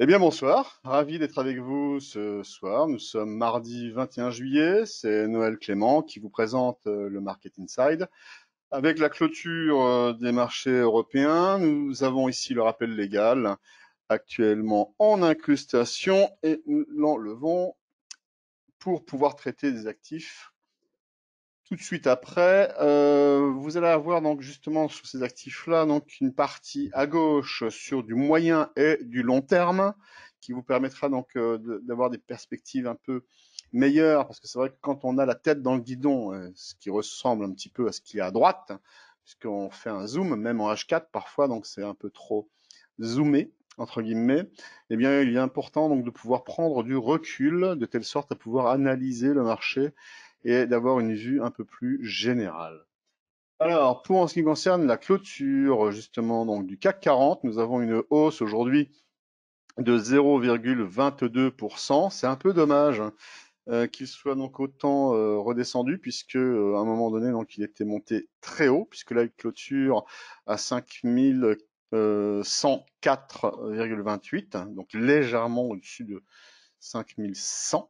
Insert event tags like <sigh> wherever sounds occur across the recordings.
Eh bien bonsoir, ravi d'être avec vous ce soir. Nous sommes mardi 21 juillet, c'est Noël Clément qui vous présente euh, le Market Inside. Avec la clôture euh, des marchés européens, nous avons ici le rappel légal actuellement en incrustation et nous l'enlevons pour pouvoir traiter des actifs tout de suite après. Euh, vous allez avoir donc justement sur ces actifs-là donc une partie à gauche sur du moyen et du long terme qui vous permettra donc euh, d'avoir des perspectives un peu meilleures parce que c'est vrai que quand on a la tête dans le guidon, euh, ce qui ressemble un petit peu à ce qu'il y a à droite, puisqu'on fait un zoom même en H4 parfois donc c'est un peu trop zoomé entre guillemets, eh bien il est important donc de pouvoir prendre du recul de telle sorte à pouvoir analyser le marché et d'avoir une vue un peu plus générale. Alors, pour en ce qui concerne la clôture, justement, donc du CAC 40, nous avons une hausse aujourd'hui de 0,22%. C'est un peu dommage hein, euh, qu'il soit donc autant euh, redescendu, puisque euh, à un moment donné, donc il était monté très haut, puisque là, il clôture à 5104,28, hein, donc légèrement au-dessus de 5100.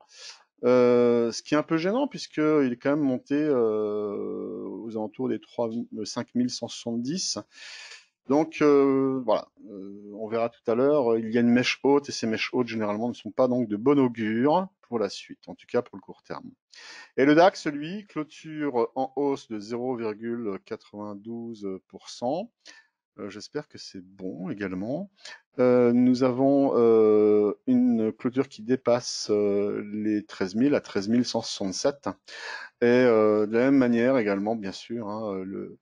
Euh, ce qui est un peu gênant puisque il est quand même monté euh, aux alentours des 3 5170. Euh, donc euh, voilà, euh, on verra tout à l'heure. Il y a une mèche haute et ces mèches hautes généralement ne sont pas donc de bon augure pour la suite, en tout cas pour le court terme. Et le DAX, lui, clôture en hausse de 0,92%. Euh, j'espère que c'est bon également. Euh, nous avons euh, une clôture qui dépasse les 13 000 à 13 167. Et de la même manière également, bien sûr, hein, le,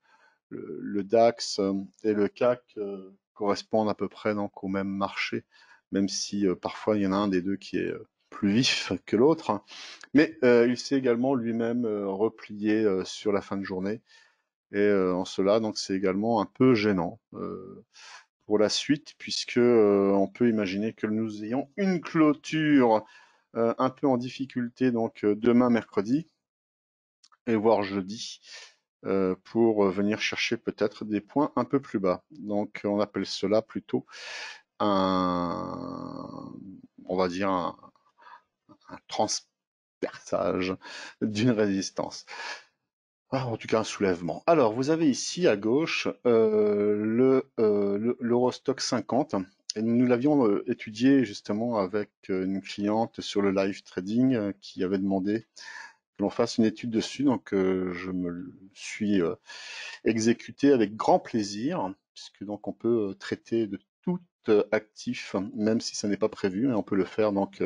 DAX et le CAC correspondent à peu près donc, au même marché, même si parfois il y en a un des deux qui est plus vif que l'autre. Mais il s'est également lui-même replié sur la fin de journée. Et en cela, donc, c'est également un peu gênant pour la suite, puisque on peut imaginer que nous ayons une clôture un peu en difficulté donc demain mercredi et voire jeudi pour venir chercher peut-être des points un peu plus bas. Donc on appelle cela plutôt un, on va dire un, un transperçage d'une résistance. Ah, en tout cas, un soulèvement. Alors, vous avez ici à gauche euh, le euh, l'Eurostock 50. nous l'avions euh, étudié justement avec une cliente sur le live trading qui avait demandé que l'on fasse une étude dessus. Donc, je me suis exécuté avec grand plaisir, puisque donc on peut traiter de tout actif, même si ça n'est pas prévu, et on peut le faire donc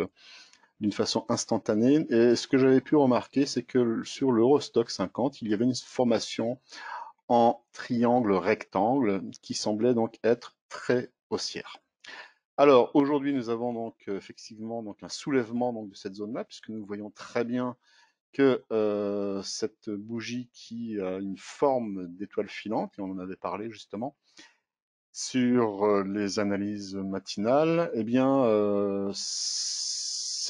d'une façon instantanée. Et ce que j'avais pu remarquer, c'est que sur l'Eurostock 50, il y avait une formation en triangle rectangle qui semblait donc être très haussière. Alors aujourd'hui, nous avons donc euh, effectivement donc un soulèvement donc de cette zone-là, puisque nous voyons très bien que euh, cette bougie qui a une forme d'étoile filante, et on en avait parlé justement sur euh, les analyses matinales, eh bien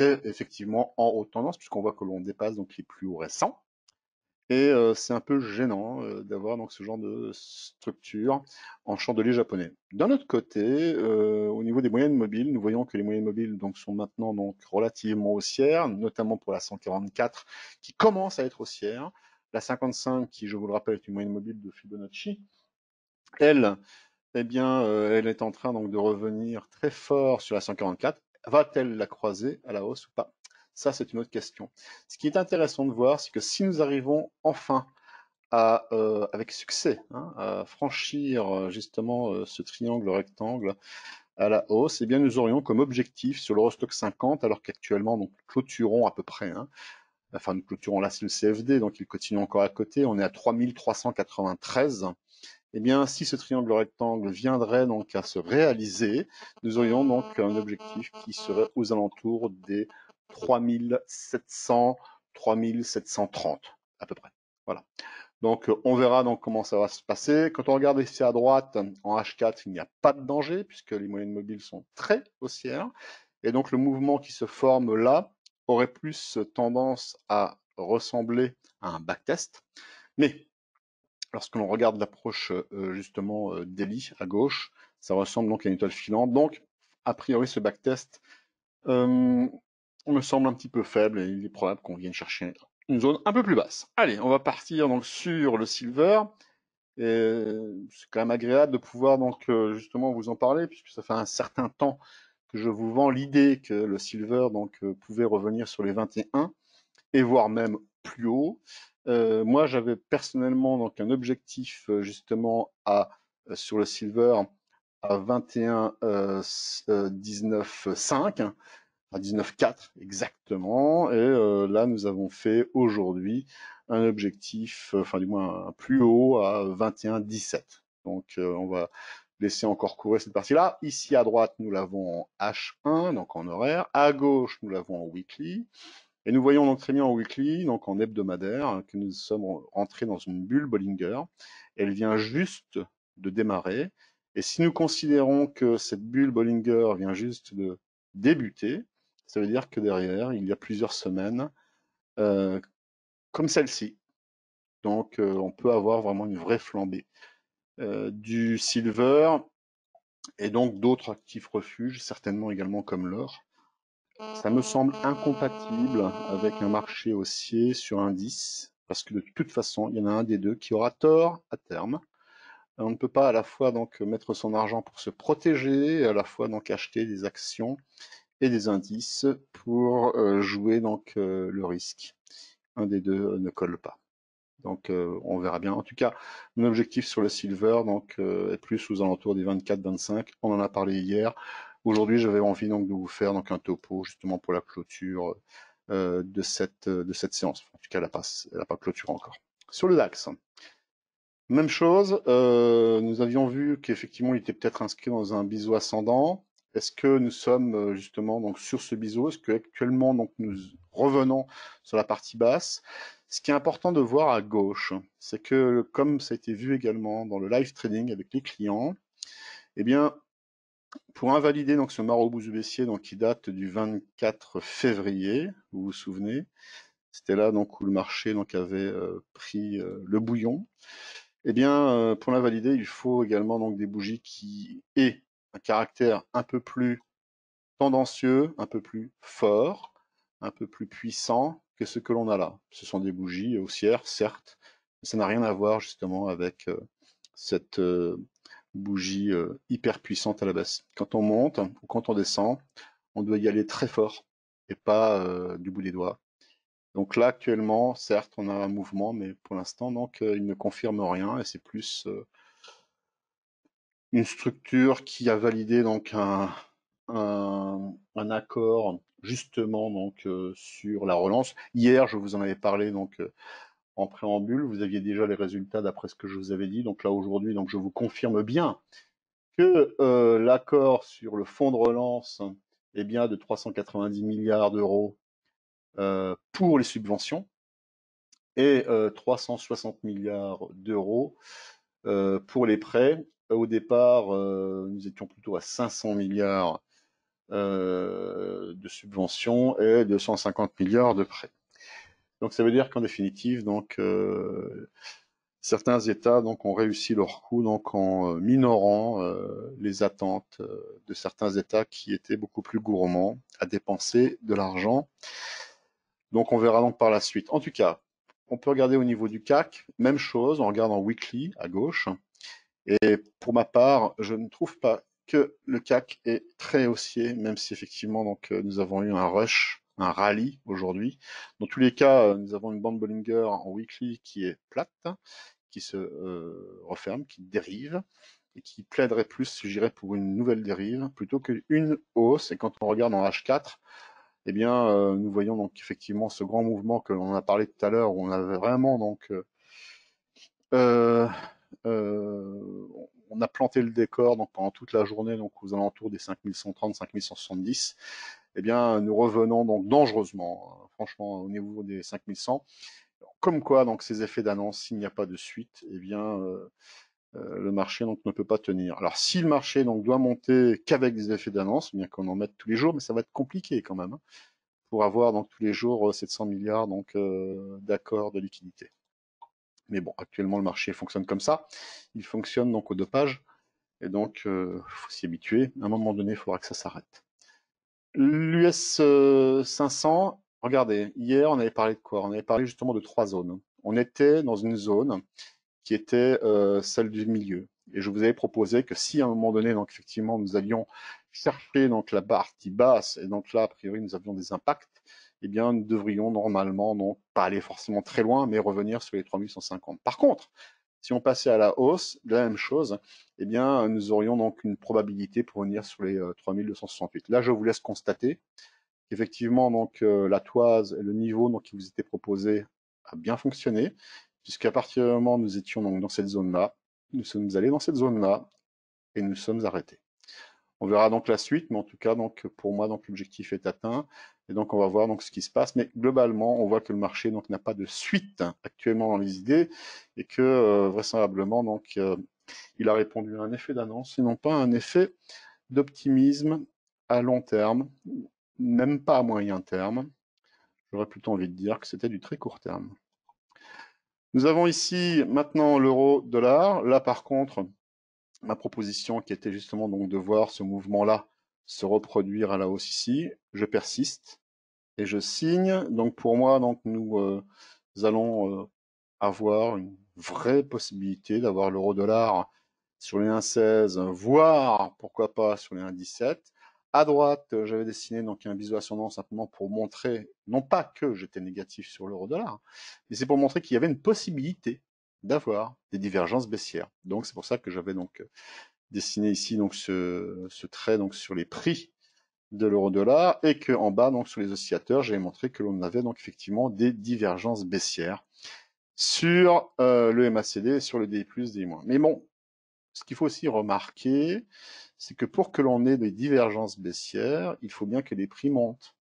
effectivement en haute tendance, puisqu'on voit que l'on dépasse donc les plus hauts récents. Et euh, c'est un peu gênant euh, d'avoir donc ce genre de structure en chandelier japonais. D'un autre côté, euh, au niveau des moyennes mobiles, nous voyons que les moyennes mobiles donc sont maintenant donc relativement haussières, notamment pour la 144 qui commence à être haussière, la 55 qui, je vous le rappelle, est une moyenne mobile de Fibonacci. Elle, eh bien, elle est en train donc de revenir très fort sur la 144 va-t-elle la croiser à la hausse ou pas Ça, c'est une autre question. Ce qui est intéressant de voir, c'est que si nous arrivons enfin euh, avec succès, hein, à franchir euh, justement euh, ce triangle rectangle à la hausse, eh bien nous aurions comme objectif sur l'Eurostock 50, alors qu'actuellement nous clôturons à peu près, hein, enfin nous clôturons là c'est le CFD, donc il continue encore à côté, on est à 3393 eh bien, si ce triangle rectangle viendrait donc à se réaliser, nous aurions donc un objectif qui serait aux alentours des 3700, 3730 à peu près. Voilà. Donc, euh, on verra donc comment ça va se passer. Quand on regarde ici à droite, en H4, il n'y a pas de danger puisque les moyennes mobiles sont très haussières. Et donc, le mouvement qui se forme là aurait plus tendance à ressembler à un backtest. Mais Lorsque l'on regarde l'approche euh, justement euh, d'Eli à gauche, ça ressemble donc à une étoile filante. Donc, a priori, ce backtest euh, me semble un petit peu faible et il est probable qu'on vienne chercher une zone un peu plus basse. Allez, on va partir donc sur le silver. C'est quand même agréable de pouvoir donc justement vous en parler puisque ça fait un certain temps que je vous vends l'idée que le silver donc pouvait revenir sur les 21 et voire même plus haut. Euh, moi, j'avais personnellement donc un objectif euh, justement à euh, sur le silver à 21 19 5 à 19.4 19 4 exactement et là nous avons fait aujourd'hui un objectif enfin du moins plus haut à 21 17. Donc on va laisser encore courir cette partie-là. Ici à droite, nous l'avons en H1 donc en horaire, à gauche, nous l'avons en weekly. Et nous voyons donc très bien en weekly, donc en hebdomadaire, hein, que nous sommes rentrés dans une bulle Bollinger. Elle vient juste de démarrer. Et si nous considérons que cette bulle Bollinger vient juste de débuter, ça veut dire que derrière, il y a plusieurs semaines euh, comme celle-ci. Donc, euh, on peut avoir vraiment une vraie flambée euh, du silver et donc d'autres actifs refuges, certainement également comme l'or ça me semble incompatible avec un marché haussier sur indice, parce que de toute façon, il y en a un des deux qui aura tort à terme. Euh, on ne peut pas à la fois donc mettre son argent pour se protéger, et à la fois donc acheter des actions et des indices pour euh, jouer donc euh, le risque. Un des deux ne colle pas. Donc on verra bien. En tout cas, mon objectif sur le silver donc est plus aux alentours des 24-25. On en a parlé hier. Aujourd'hui, j'avais envie donc de vous faire donc un topo justement pour la clôture euh, de, cette, euh, de cette séance. en tout cas, elle n'a pas, elle pas clôturé encore. Sur le DAX, même chose, euh, nous avions vu qu'effectivement, il était peut-être inscrit dans un biseau ascendant. Est-ce que nous sommes justement donc sur ce biseau Est-ce qu'actuellement donc nous revenons sur la partie basse Ce qui est important de voir à gauche, c'est que comme ça a été vu également dans le live trading avec les clients, eh bien pour invalider donc ce marabout baissier donc qui date du 24 février, vous vous souvenez, c'était là donc où le marché donc avait euh, pris euh, le bouillon. Eh bien, euh, pour l'invalider, il faut également donc des bougies qui aient un caractère un peu plus tendancieux, un peu plus fort, un peu plus puissant que ce que l'on a là. Ce sont des bougies haussières, certes, mais ça n'a rien à voir justement avec cette bougie euh, hyper puissante à la baisse Quand on monte ou quand on descend, on doit y aller très fort et pas euh, du bout des doigts. Donc là, actuellement, certes, on a un mouvement, mais pour l'instant, donc, euh, il ne confirme rien et c'est plus une structure qui a validé donc un, un, un accord justement donc sur la relance. Hier, je vous en avais parlé donc en préambule, vous aviez déjà les résultats d'après ce que je vous avais dit. Donc là aujourd'hui, donc je vous confirme bien que euh, l'accord sur le fonds de relance est eh bien de 390 milliards d'euros euh, pour les subventions et 360 euh, milliards d'euros pour les prêts. Au départ, nous étions plutôt à 500 milliards de subventions et 250 milliards de prêts. Donc ça veut dire qu'en définitive, donc euh, certains États donc ont réussi leur coup donc en euh, minorant euh, les attentes de certains États qui étaient beaucoup plus gourmands à dépenser de l'argent. Donc on verra donc par la suite. En tout cas, on peut regarder au niveau du CAC, même chose, on regarde en weekly à gauche. Et pour ma part, je ne trouve pas que le CAC est très haussier, même si effectivement donc nous avons eu un rush un rallye aujourd'hui. Dans tous les cas, euh, nous avons une bande Bollinger en weekly qui est plate, hein, qui se euh, referme, qui dérive et qui plaiderait plus, je pour une nouvelle dérive plutôt qu'une hausse. Et quand on regarde en H4, eh bien, euh, nous voyons donc effectivement ce grand mouvement que l'on a parlé tout à l'heure où on avait vraiment donc on a planté le décor donc pendant toute la journée donc aux alentours des 5130 5170 eh bien, nous revenons donc dangereusement, euh, franchement, au niveau des 5100. Comme quoi, donc, ces effets d'annonce, s'il n'y a pas de suite, eh bien, euh, euh, le marché donc ne peut pas tenir. Alors, si le marché donc doit monter qu'avec des effets d'annonce, bien qu'on en mette tous les jours, mais ça va être compliqué quand même hein, pour avoir donc tous les jours 700 milliards donc d'accords de liquidité. Mais bon, actuellement le marché fonctionne comme ça. Il fonctionne donc au dopage. Et donc, il faut s'y habituer. À un moment donné, il faudra que ça s'arrête. L'US 500, euh, regardez, hier on avait parlé de quoi On avait parlé justement de trois zones. On était dans une zone qui était euh, celle du milieu. Et je vous avais proposé que si à un moment donné, donc effectivement, nous allions chercher donc la partie basse, et donc là, a priori, nous avions des impacts, eh nous devrions normalement, non pas aller forcément très loin, mais revenir sur les 3150. Par contre, si on passait à la hausse, la même chose, eh bien, nous aurions donc une probabilité pour venir sur les 3268. Euh, Là, je vous laisse constater qu'effectivement, donc, euh, la toise et le niveau qui vous était proposé a bien fonctionné, puisqu'à partir du moment où nous étions donc dans cette zone-là, nous sommes allés dans cette zone-là et nous sommes arrêtés. On verra donc la suite, mais en tout cas, donc pour moi, l'objectif est atteint. Et donc, on va voir donc ce qui se passe. Mais globalement, on voit que le marché n'a pas de suite hein, actuellement dans les idées et que euh, vraisemblablement, donc, euh, il a répondu à un effet d'annonce et non pas à un effet d'optimisme à long terme, même pas à moyen terme. J'aurais plutôt envie de dire que c'était du très court terme. Nous avons ici maintenant l'euro-dollar. Là, par contre, ma proposition qui était justement donc de voir ce mouvement-là se reproduire à la hausse ici, je persiste et je signe. Donc pour moi, donc nous, euh, allons euh, avoir une vraie possibilité d'avoir l'euro-dollar sur les 1,16, voire pourquoi pas sur les 1,17. À droite, j'avais dessiné donc un bisou ascendant simplement pour montrer, non pas que j'étais négatif sur l'euro-dollar, mais c'est pour montrer qu'il y avait une possibilité d'avoir des divergences baissières. Donc c'est pour ça que j'avais donc euh, dessiné ici donc ce, trait donc sur les prix de l'euro-dollar et que en bas donc sur les oscillateurs j'avais montré que l'on avait donc effectivement des divergences baissières sur euh, le MACD et sur le D+, D-. Mais bon, ce qu'il faut aussi remarquer, c'est que pour que l'on ait des divergences baissières, il faut bien que les prix montent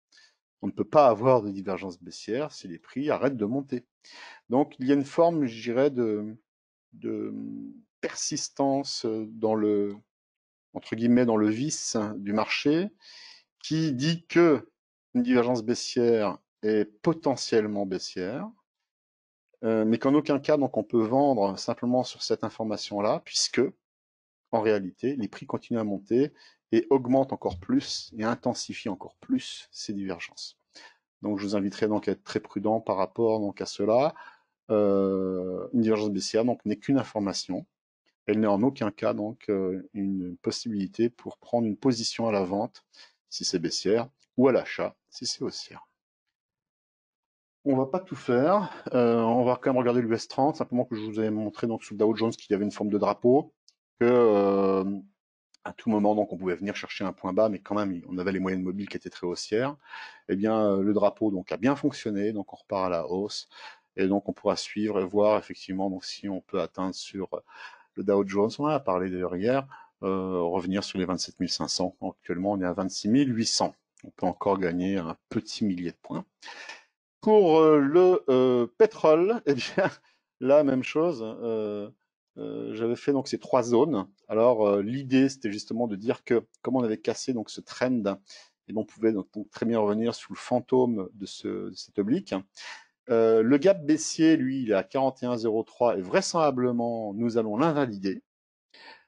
on ne peut pas avoir de divergence baissière si les prix arrêtent de monter. Donc il y a une forme, je dirais, de, persistance euh, dans le entre guillemets dans le vice du marché qui dit que une divergence baissière est potentiellement baissière, euh, mais qu'en aucun cas donc on peut vendre simplement sur cette information là puisque en réalité les prix continuent à monter et augmente encore plus et intensifie encore plus ces divergences. Donc je vous inviterai donc à être très prudent par rapport donc à cela. Euh, une divergence baissière n'est qu'une information. Elle n'est en aucun cas donc euh, une possibilité pour prendre une position à la vente si c'est baissière ou à l'achat si c'est haussière. On va pas tout faire. Euh, on va quand même regarder l'US 30 simplement que je vous ai montré donc sous le Dow Jones qu'il y avait une forme de drapeau que à tout moment, donc on pouvait venir chercher un point bas, mais quand même, on avait les moyennes mobiles qui étaient très haussières. Eh bien, euh, le drapeau donc a bien fonctionné, donc on repart à la hausse, et donc on pourra suivre et voir effectivement donc si on peut atteindre sur euh, le Dow Jones, on en a parlé d'ailleurs hier, euh, revenir sur les 27 500. Actuellement, on est à 26 800. On peut encore gagner un petit millier de points. Pour le pétrole, <laughs> eh bien, la même chose. Euh, j'avais fait donc ces trois zones. Alors euh, l'idée c'était justement de dire que comme on avait cassé donc ce trend, et eh ben, on pouvait donc, très bien revenir sous le fantôme de, cet oblique. Euh, le gap baissier, lui, il est à 41,03 et vraisemblablement nous allons l'invalider.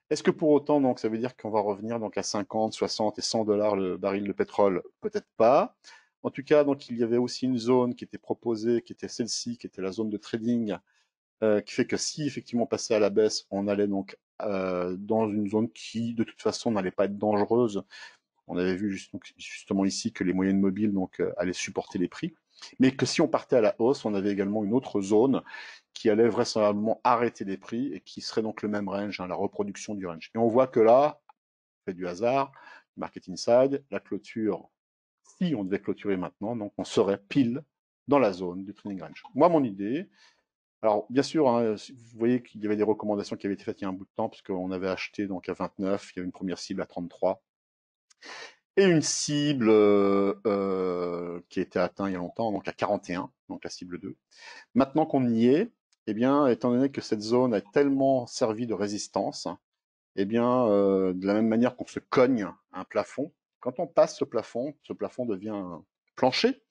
Est-ce que pour autant, donc, ça veut dire qu'on va revenir donc à 50, 60 et 100 dollars le baril de pétrole Peut-être pas. En tout cas, donc, il y avait aussi une zone qui était proposée, qui était celle-ci, qui était la zone de trading euh, qui fait que si effectivement passait à la baisse, on allait donc euh, dans une zone qui de toute façon n'allait pas être dangereuse. On avait vu justement ici que les moyennes mobiles donc euh, allaient supporter les prix, mais que si on partait à la hausse, on avait également une autre zone qui allait vraisemblablement arrêter les prix et qui serait donc le même range, hein, la reproduction du range. Et on voit que là, fait du hasard, market inside, la clôture, si on devait clôturer maintenant, donc on serait pile dans la zone du trading range. Moi, mon idée, alors, bien sûr, hein, vous voyez qu'il y avait des recommandations qui avaient été faites il y a un bout de temps, parce qu'on avait acheté donc à 29, il y avait une première cible à 33, et une cible euh, euh, qui a été atteinte il y a longtemps, donc à 41, donc la cible 2. Maintenant qu'on y est, eh bien, étant donné que cette zone a tellement servi de résistance, eh bien, euh, de la même manière qu'on se cogne un plafond, quand on passe ce plafond, ce plafond devient plancher,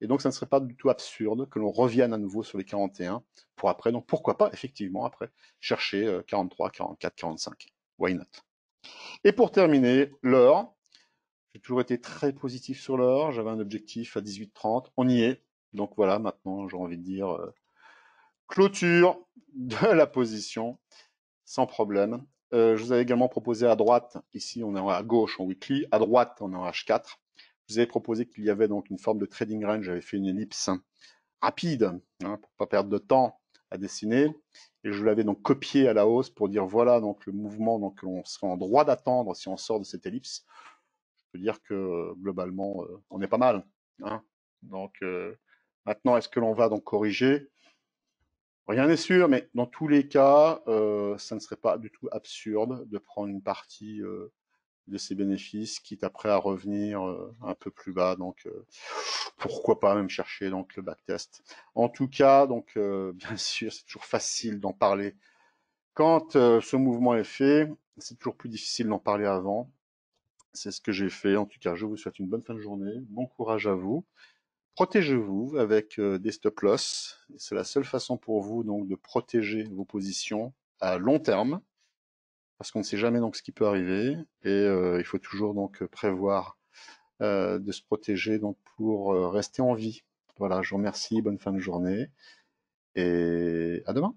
et donc, ça ne serait pas du tout absurde que l'on revienne à nouveau sur les 41 pour après. Donc, pourquoi pas, effectivement, après, chercher 43, 44, 45. Why not Et pour terminer, l'or. J'ai toujours été très positif sur l'heure. J'avais un objectif à 18,30. On y est. Donc voilà, maintenant, j'ai envie de dire euh, clôture de <laughs> la position sans problème. Euh, je vous avais également proposé à droite, ici on est à gauche en weekly, à droite on est en H4. Je vous avais proposé qu'il y avait donc une forme de trading range. J'avais fait une ellipse rapide pour hein, pour pas perdre de temps à dessiner. Et je l'avais donc copié à la hausse pour dire voilà donc le mouvement donc on serait en droit d'attendre si on sort de cette ellipse. Je peux dire que globalement euh, on est pas mal. Hein. Donc euh, maintenant est-ce que l'on va donc corriger Rien n'est sûr, mais dans tous les cas, euh, ça ne serait pas du tout absurde de prendre une partie de ses bénéfices, quitte après à revenir euh, un peu plus bas. Donc euh, pourquoi pas même chercher donc le backtest. En tout cas, donc euh, <laughs> bien sûr, c'est toujours facile d'en parler quand ce mouvement est fait. C'est toujours plus difficile d'en parler avant. C'est ce que j'ai fait. En tout cas, je vous souhaite une bonne fin de journée. Bon courage à vous. Protégez-vous avec des stop loss. C'est la seule façon pour vous donc de protéger vos positions à long terme parce qu'on ne sait jamais donc ce qui peut arriver et euh, il faut toujours donc euh, prévoir euh, de se protéger donc pour rester en vie. Voilà, je vous remercie, bonne fin de journée et à demain.